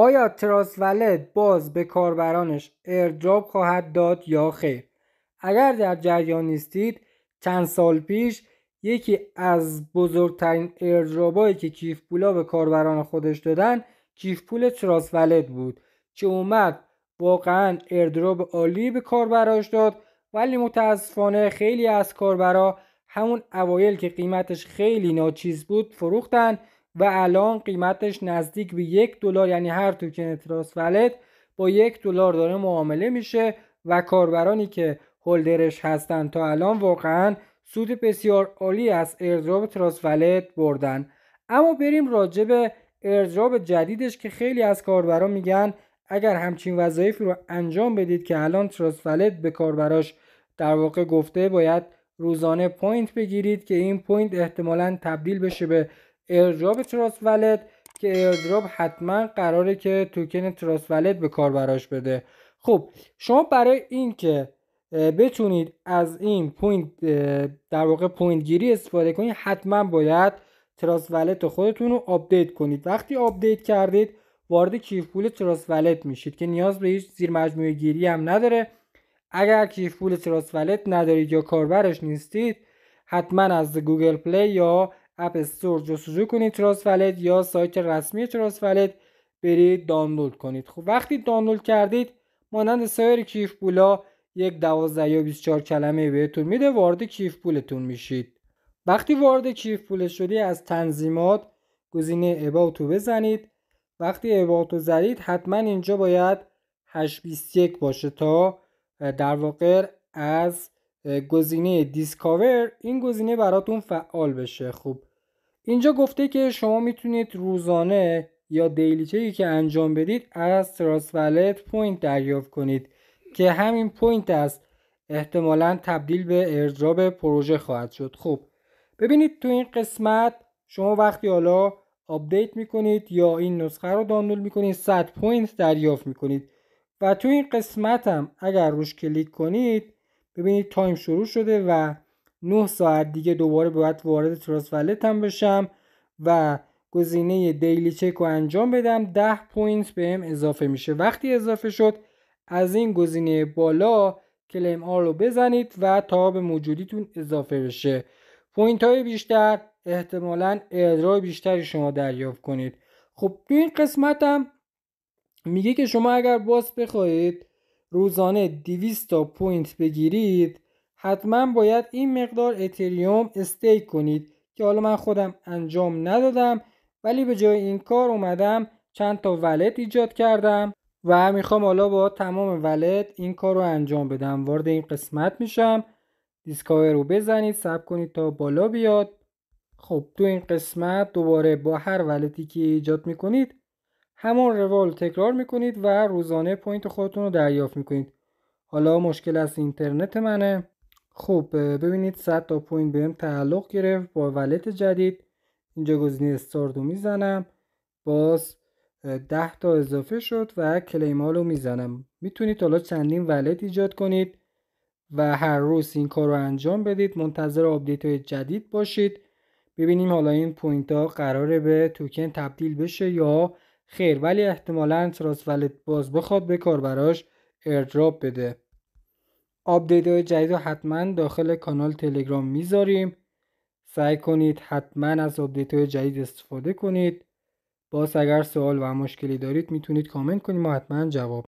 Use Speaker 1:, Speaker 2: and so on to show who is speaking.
Speaker 1: آیا ولد باز به کاربرانش ایردراپ خواهد داد یا خیر اگر در جریان نیستید چند سال پیش یکی از بزرگترین هایی که کیف پولا به کاربران خودش دادن کیف پول ولد بود که اومد واقعا ایردراپ عالی به کاربراش داد ولی متاسفانه خیلی از کاربرا همون اوایل که قیمتش خیلی ناچیز بود فروختن و الان قیمتش نزدیک به یک دلار یعنی هر توکن تراست ولت با یک دلار داره معامله میشه و کاربرانی که هلدرش هستن تا الان واقعا سود بسیار عالی از اردراب تراست ولت بردن اما بریم راجع به اردراب جدیدش که خیلی از کاربران میگن اگر همچین وظایفی رو انجام بدید که الان تراست ولت به کاربراش در واقع گفته باید روزانه پوینت بگیرید که این پوینت احتمالا تبدیل بشه به ایردراپ تراست ولت که ایردراپ حتما قراره که توکن تراست ولت به کار براش بده خب شما برای اینکه بتونید از این پوینت در واقع پوینت گیری استفاده کنید حتما باید تراس ولت خودتون رو آپدیت کنید وقتی آپدیت کردید وارد کیف پول تراس ولت میشید که نیاز به هیچ زیر مجموعه گیری هم نداره اگر کیف پول تراس ولت ندارید یا کاربرش نیستید حتما از گوگل پلی یا اپ استور جستجو کنید تراست یا سایت رسمی تراست برید دانلود کنید خب وقتی دانلود کردید مانند سایر کیف پولا یک دوازده یا 24 کلمه بهتون میده وارد کیف پولتون میشید وقتی وارد کیف پول شدی از تنظیمات گزینه اباوتو بزنید وقتی اباوتو زدید حتما اینجا باید 821 باشه تا در واقع از گزینه دیسکاور این گزینه براتون فعال بشه خب اینجا گفته که شما میتونید روزانه یا دیلی ای که انجام بدید از تراس ولت پوینت دریافت کنید که همین پوینت است احتمالا تبدیل به ارزاب پروژه خواهد شد خب ببینید تو این قسمت شما وقتی حالا آپدیت میکنید یا این نسخه رو دانلود میکنید 100 پوینت دریافت میکنید و تو این قسمت هم اگر روش کلیک کنید ببینید تایم شروع شده و 9 ساعت دیگه دوباره باید وارد تراس هم بشم و گزینه دیلی چک رو انجام بدم 10 پوینت بهم اضافه میشه وقتی اضافه شد از این گزینه بالا کلیم آر رو بزنید و تا به موجودیتون اضافه بشه پوینت های بیشتر احتمالا ادرای بیشتری شما دریافت کنید خب تو این قسمت هم میگه که شما اگر باز بخواید روزانه 200 تا پوینت بگیرید حتما باید این مقدار اتریوم استیک کنید که حالا من خودم انجام ندادم ولی به جای این کار اومدم چند تا ولت ایجاد کردم و میخوام حالا با تمام ولت این کار رو انجام بدم وارد این قسمت میشم دیسکاور رو بزنید سب کنید تا بالا بیاد خب تو این قسمت دوباره با هر ولتی که ایجاد میکنید همون روال تکرار میکنید و روزانه پوینت خودتون رو دریافت میکنید حالا مشکل از اینترنت منه خب ببینید 100 تا پوینت بهم تعلق گرفت با ولت جدید اینجا گزینه رو میزنم باز 10 تا اضافه شد و کلیم رو میزنم میتونید حالا چندین ولت ایجاد کنید و هر روز این کار رو انجام بدید منتظر آپدیت های جدید باشید ببینیم حالا این پوینت ها قراره به توکن تبدیل بشه یا خیر ولی احتمالا تراس ولت باز بخواد به کاربراش ایردراپ بده آپدیت های جدید رو حتما داخل کانال تلگرام میذاریم سعی کنید حتما از آپدیت های جدید استفاده کنید باز اگر سوال و مشکلی دارید میتونید کامنت کنید ما حتما جواب